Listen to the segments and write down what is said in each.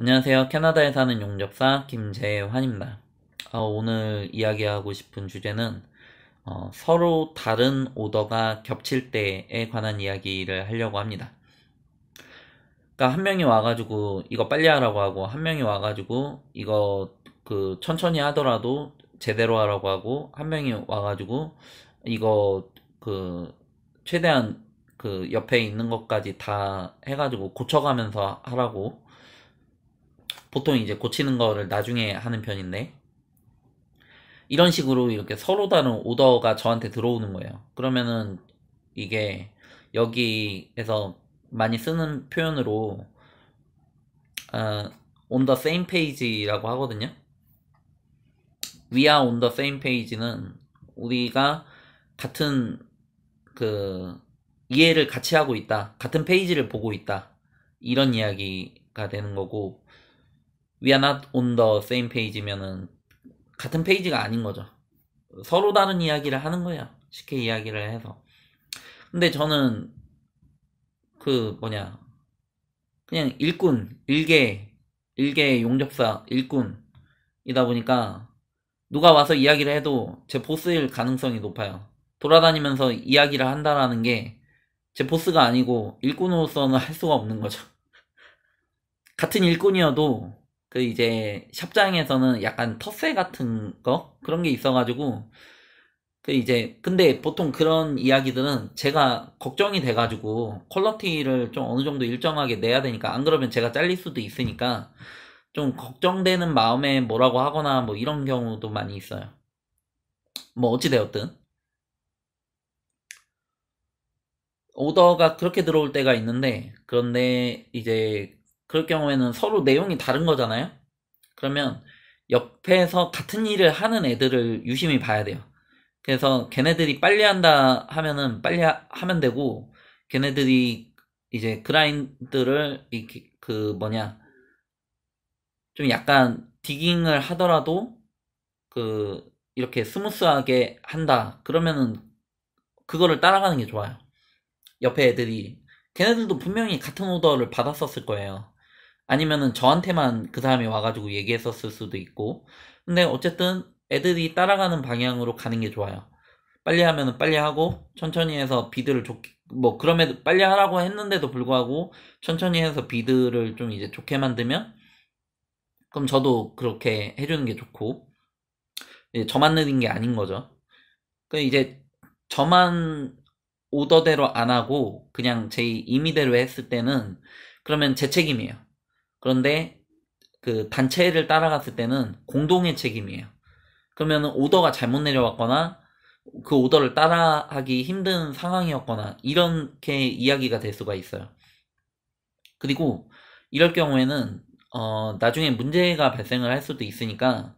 안녕하세요. 캐나다에 사는 용접사 김재환입니다. 어, 오늘 이야기하고 싶은 주제는 어, 서로 다른 오더가 겹칠 때에 관한 이야기를 하려고 합니다. 그러니까 한 명이 와가지고 이거 빨리 하라고 하고 한 명이 와가지고 이거 그 천천히 하더라도 제대로 하라고 하고 한 명이 와가지고 이거 그 최대한 그 옆에 있는 것까지 다 해가지고 고쳐가면서 하라고 보통 이제 고치는 거를 나중에 하는 편인데 이런 식으로 이렇게 서로 다른 오더가 저한테 들어오는 거예요. 그러면은 이게 여기에서 많이 쓰는 표현으로 어, on the same page라고 하거든요. We are on the same page는 우리가 같은 그 이해를 같이 하고 있다. 같은 페이지를 보고 있다. 이런 이야기가 되는 거고 we are not on the same page면은 같은 페이지가 아닌 거죠. 서로 다른 이야기를 하는 거야. 쉽게 이야기를 해서. 근데 저는 그 뭐냐 그냥 일꾼 일개 일개 용접사 일꾼이다 보니까 누가 와서 이야기를 해도 제 보스일 가능성이 높아요. 돌아다니면서 이야기를 한다라는 게 제 보스가 아니고 일꾼으로서는 할 수가 없는 거죠. 같은 일꾼이어도 그 이제 샵장에서는 약간 텃세 같은 거 그런 게 있어가지고 그 이제 근데 보통 그런 이야기들은 제가 걱정이 돼가지고 퀄러티를 좀 어느 정도 일정하게 내야 되니까 안 그러면 제가 잘릴 수도 있으니까 좀 걱정되는 마음에 뭐라고 하거나 뭐 이런 경우도 많이 있어요. 뭐 어찌 되었든 오더가 그렇게 들어올 때가 있는데 그런데 이제 그럴 경우에는 서로 내용이 다른 거잖아요. 그러면 옆에서 같은 일을 하는 애들을 유심히 봐야 돼요. 그래서 걔네들이 빨리 한다 하면은 빨리 하, 면 되고 걔네들이 이제 그라인드를 이렇게 그 뭐냐 좀 약간 디깅을 하더라도 그 이렇게 스무스하게 한다 그러면은 그거를 따라가는 게 좋아요. 옆에 애들이 걔네들도 분명히 같은 오더를 받았었을 거예요. 아니면은 저한테만 그 사람이 와가지고 얘기했었을 수도 있고. 근데 어쨌든 애들이 따라가는 방향으로 가는 게 좋아요. 빨리 하면은 빨리 하고 천천히 해서 비드를 좋게 뭐 그럼에도 빨리 하라고 했는데도 불구하고 천천히 해서 비드를 좀 이제 좋게 만들면 그럼 저도 그렇게 해주는 게 좋고 저만 느린 게 아닌 거죠. 그 이제 저만 오더대로 안 하고 그냥 제 임의대로 했을 때는 그러면 제 책임이에요. 그런데 그 단체를 따라갔을 때는 공동의 책임이에요. 그러면 오더가 잘못 내려왔거나 그 오더를 따라하기 힘든 상황이었거나 이렇게 이야기가 될 수가 있어요. 그리고 이럴 경우에는 어 나중에 문제가 발생을 할 수도 있으니까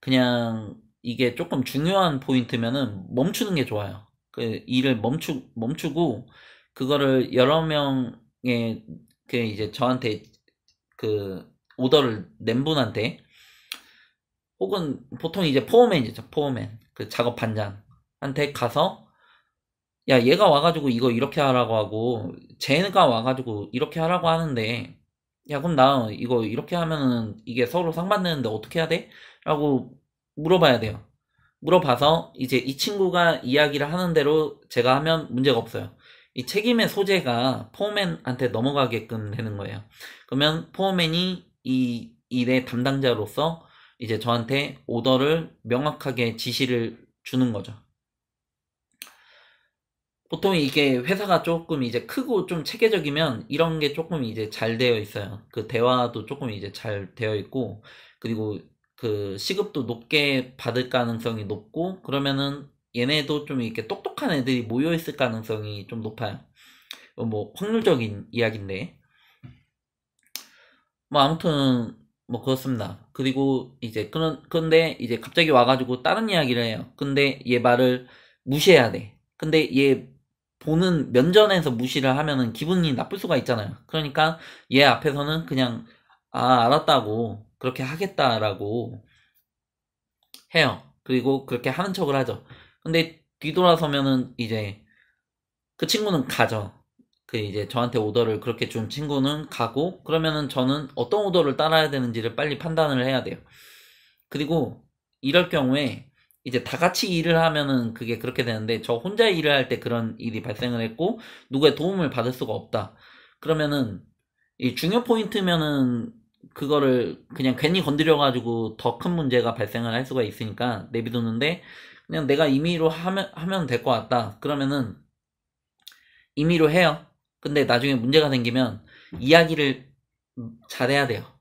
그냥 이게 조금 중요한 포인트면은 멈추는 게 좋아요. 그 일을 멈추 멈추고 그거를 여러 명의 그 이제 저한테 그 오더를 낸 분한테 혹은 보통 이제 포어맨이죠 포어맨 그 작업 반장한테 가서 야 얘가 와가지고 이거 이렇게 하라고 하고 쟤가 와가지고 이렇게 하라고 하는데 야 그럼 나 이거 이렇게 하면은 이게 서로 상반되는데 어떻게 해야 돼? 라고 물어봐야 돼요 물어봐서 이제 이 친구가 이야기를 하는 대로 제가 하면 문제가 없어요 이 책임의 소재가 포맨한테 넘어가게끔 되는 거예요. 그러면 포맨이 이 일의 담당자로서 이제 저한테 오더를 명확하게 지시를 주는 거죠. 보통 이게 회사가 조금 이제 크고 좀 체계적이면 이런 게 조금 이제 잘 되어 있어요. 그 대화도 조금 이제 잘 되어 있고, 그리고 그 시급도 높게 받을 가능성이 높고, 그러면은 얘네도 좀 이렇게 똑똑한 애들이 모여있을 가능성이 좀 높아요. 어, 뭐 확률적인 이야기인데 뭐 아무튼 뭐 그렇습니다. 그리고 이제 그런 근데 이제 갑자기 와가지고 다른 이야기를 해요. 근데 얘 말을 무시해야 돼. 근데 얘 보는 면전에서 무시를 하면은 기분이 나쁠 수가 있잖아요. 그러니까 얘 앞에서는 그냥 아 알았다고 그렇게 하겠다라고 해요. 그리고 그렇게 하는 척을 하죠. 근데 뒤돌아서면은 이제 그 친구는 가죠. 그 이제 저한테 오더를 그렇게 준 친구는 가고 그러면은 저는 어떤 오더를 따라야 되는지를 빨리 판단을 해야 돼요. 그리고 이럴 경우에 이제 다 같이 일을 하면은 그게 그렇게 되는데 저 혼자 일을 할 때 그런 일이 발생을 했고 누구의 도움을 받을 수가 없다. 그러면은 이 중요 포인트면은 그거를 그냥 괜히 건드려 가지고 더 큰 문제가 발생을 할 수가 있으니까 내비두는데 그냥 내가 임의로 하면, 하면 될 것 같다. 그러면은 임의로 해요. 근데 나중에 문제가 생기면 음. 이야기를 잘해야 돼요.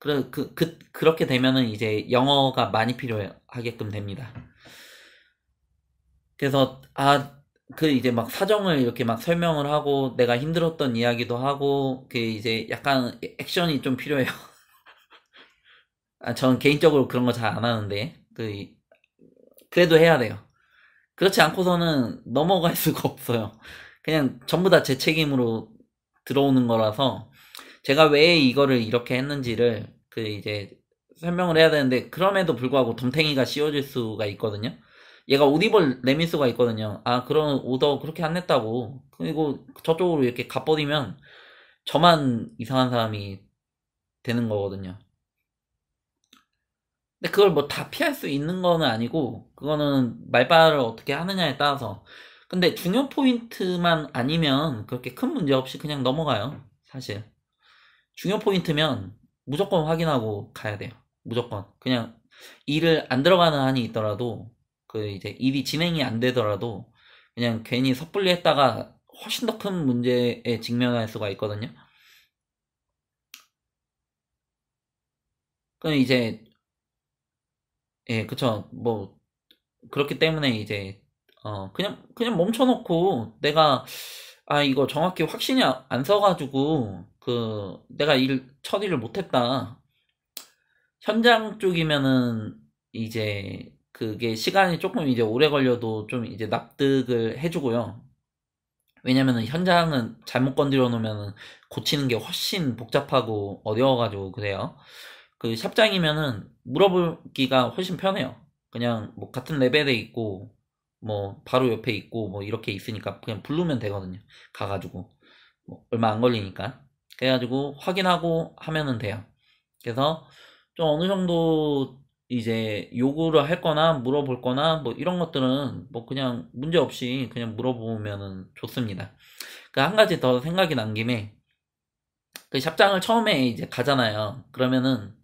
그, 그, 그, 그렇게 되면은 이제 영어가 많이 필요하게끔 됩니다. 그래서, 아, 그 이제 막 사정을 이렇게 막 설명을 하고 내가 힘들었던 이야기도 하고 그 이제 약간 액션이 좀 필요해요. 아, 전 개인적으로 그런 거 잘 안 하는데 그 그래도 해야 돼요. 그렇지 않고서는 넘어갈 수가 없어요. 그냥 전부 다 제 책임으로 들어오는 거라서 제가 왜 이거를 이렇게 했는지를 그 이제 설명을 해야 되는데 그럼에도 불구하고 덤탱이가 씌워질 수가 있거든요. 얘가 옷 입을 내밀 수가 있거든요. 아 그런 오더 그렇게 안 냈다고. 그리고 저쪽으로 이렇게 갑버리면 저만 이상한 사람이 되는 거거든요. 근데 그걸 뭐 다 피할 수 있는 거는 아니고 그거는 말발을 어떻게 하느냐에 따라서 근데 중요 포인트만 아니면 그렇게 큰 문제 없이 그냥 넘어가요 사실 중요 포인트면 무조건 확인하고 가야 돼요 무조건 그냥 일을 안 들어가는 한이 있더라도 그 이제 일이 진행이 안 되더라도 그냥 괜히 섣불리 했다가 훨씬 더 큰 문제에 직면할 수가 있거든요 그럼 이제 예, 그쵸. 뭐, 그렇기 때문에 이제, 어, 그냥, 그냥 멈춰놓고, 내가, 아, 이거 정확히 확신이 아, 안 서가지고, 그, 내가 일, 처리를 못했다. 현장 쪽이면은, 이제, 그게 시간이 조금 이제 오래 걸려도 좀 이제 납득을 해주고요. 왜냐면은 현장은 잘못 건드려 놓으면은 고치는 게 훨씬 복잡하고 어려워가지고 그래요. 그 샵장이면은 물어보기가 훨씬 편해요. 그냥 뭐 같은 레벨에 있고 뭐 바로 옆에 있고 뭐 이렇게 있으니까 그냥 부르면 되거든요. 가가지고 뭐 얼마 안 걸리니까 그래가지고 확인하고 하면은 돼요. 그래서 좀 어느 정도 이제 요구를 할 거나 물어볼 거나 뭐 이런 것들은 뭐 그냥 문제 없이 그냥 물어보면은 좋습니다. 그 한 가지 더 생각이 난 김에 그 샵장을 처음에 이제 가잖아요. 그러면은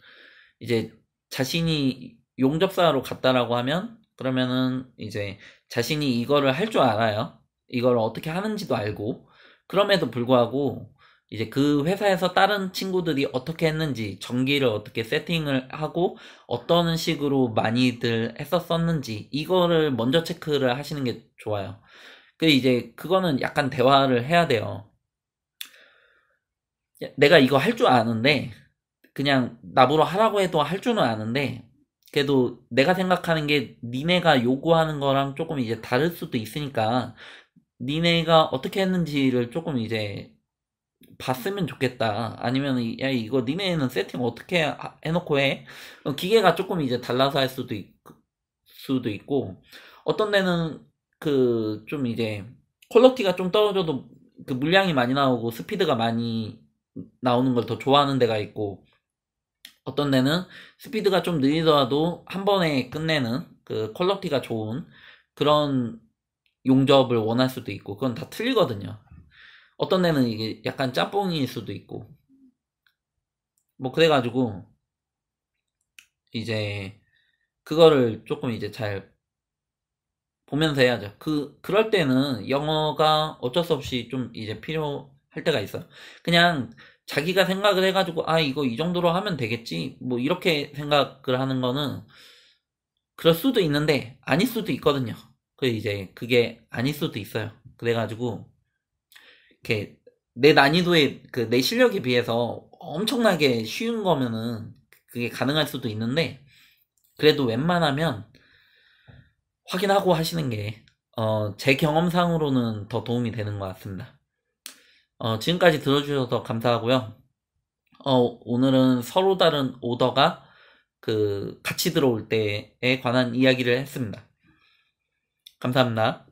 이제 자신이 용접사로 갔다라고 하면 그러면은 이제 자신이 이거를 할 줄 알아요. 이걸 어떻게 하는지도 알고 그럼에도 불구하고 이제 그 회사에서 다른 친구들이 어떻게 했는지 전기를 어떻게 세팅을 하고 어떤 식으로 많이들 했었었는지 이거를 먼저 체크를 하시는 게 좋아요. 그 이제 그거는 약간 대화를 해야 돼요. 내가 이거 할 줄 아는데 그냥 나보러 하라고 해도 할 줄은 아는데 그래도 내가 생각하는 게 니네가 요구하는 거랑 조금 이제 다를 수도 있으니까 니네가 어떻게 했는지를 조금 이제 봤으면 좋겠다. 아니면 야 이거 니네는 세팅 어떻게 해놓고 해? 어, 기계가 조금 이제 달라서 할 수도 있, 수도 있고 어떤 데는 그 좀 이제 퀄러티가 좀 떨어져도 그 물량이 많이 나오고 스피드가 많이 나오는 걸 더 좋아하는 데가 있고 어떤 데는 스피드가 좀 느리더라도 한 번에 끝내는 그 퀄러티가 좋은 그런 용접을 원할 수도 있고 그건 다 틀리거든요. 어떤 데는 이게 약간 짬뽕일 수도 있고 뭐 그래가지고 이제 그거를 조금 이제 잘 보면서 해야죠. 그 그럴 때는 영어가 어쩔 수 없이 좀 이제 필요할 때가 있어요. 그냥 자기가 생각을 해가지고 아 이거 이 정도로 하면 되겠지 뭐 이렇게 생각을 하는 거는 그럴 수도 있는데 아닐 수도 있거든요. 그 이제 그게 아닐 수도 있어요. 그래가지고 이렇게 내 난이도에 그 내 실력에 비해서 엄청나게 쉬운 거면은 그게 가능할 수도 있는데 그래도 웬만하면 확인하고 하시는 게 어 제 경험상으로는 더 도움이 되는 것 같습니다. 어, 지금까지 들어주셔서 감사하고요. 어, 오늘은 서로 다른 오더가 그 같이 들어올 때에 관한 이야기를 했습니다. 감사합니다.